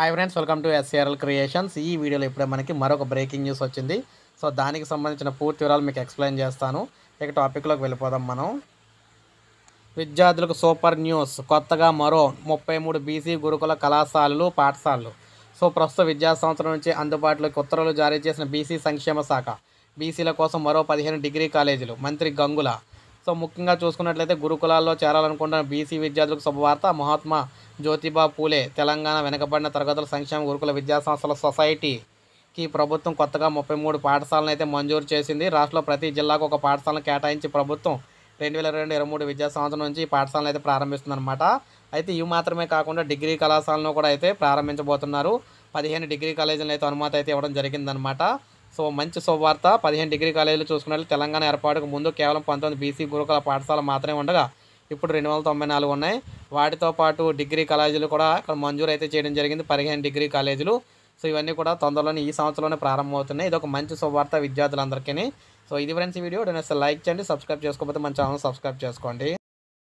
hi friends welcome to SARL creations ఈ వీడియోలో ఇప్పుడే మనకి మరొక బ్రేకింగ్ న్యూస్ వచ్చింది సో దానికి సంబంధించిన పూర్తి వివరాలు మీకు ఎక్స్ప్లెయిన్ చేస్తాను ఇక టాపిక్లోకి వెళ్ళిపోదాం మనం విద్యార్థులకు సూపర్ న్యూస్ కొత్తగా మరో ముప్పై మూడు బీసీ గురుకుల కళాశాలలు పాఠశాలలు సో ప్రస్తుత విద్యా సంవత్సరం నుంచి అందుబాటులోకి ఉత్తర్వులు జారీ చేసిన బీసీ సంక్షేమ శాఖ బీసీల కోసం మరో పదిహేను డిగ్రీ కాలేజీలు మంత్రి గంగుల సో ముఖ్యంగా చూసుకున్నట్లయితే గురుకులాల్లో చేరాలనుకుంటున్న బీసీ విద్యార్థులకు శుభవార్త మహాత్మా జ్యోతిబా పూలే తెలంగాణ వెనుకబడిన తరగతుల సంక్షేమ గురుకుల విద్యాసంస్థల సొసైటీకి ప్రభుత్వం కొత్తగా ముప్పై మూడు పాఠశాలను అయితే మంజూరు చేసింది రాష్ట్రంలో ప్రతి జిల్లాకు ఒక పాఠశాలను కేటాయించి ప్రభుత్వం రెండు వేల రెండు ఇరవై మూడు విద్యా సంవత్సరం నుంచి పాఠశాలను అయితే ప్రారంభిస్తుందన్నమాట అయితే ఇవి మాత్రమే కాకుండా డిగ్రీ కళాశాలను కూడా అయితే ప్రారంభించబోతున్నారు పదిహేను డిగ్రీ కాలేజీలను అయితే అనుమతి అయితే ఇవ్వడం జరిగిందనమాట సో మంచి శుభవార్త పదిహేను డిగ్రీ కాలేజీలు చూసుకున్నట్లు తెలంగాణ ఏర్పాటుకు ముందు కేవలం పంతొమ్మిది బీసీ గురుకుల పాఠశాల మాత్రమే ఉండగా ఇప్పుడు రెండు వందల తొంభై నాలుగు ఉన్నాయి వాటితో పాటు డిగ్రీ కాలేజీలు కూడా ఇక్కడ మంజూరు అయితే చేయడం జరిగింది పదిహేను డిగ్రీ కాలేజీలు సో ఇవన్నీ కూడా తొందరలోనే ఈ సంవత్సరంలోనే ప్రారంభమవుతున్నాయి ఇది ఒక మంచి శుభవార్త విద్యార్థులందరికీ సో ఇది ఫ్రెండ్స్ వీడియో నేను లైక్ చేయండి సబ్స్క్రైబ్ చేసుకోకపోతే మన ఛానల్ సబ్స్క్రైబ్ చేసుకోండి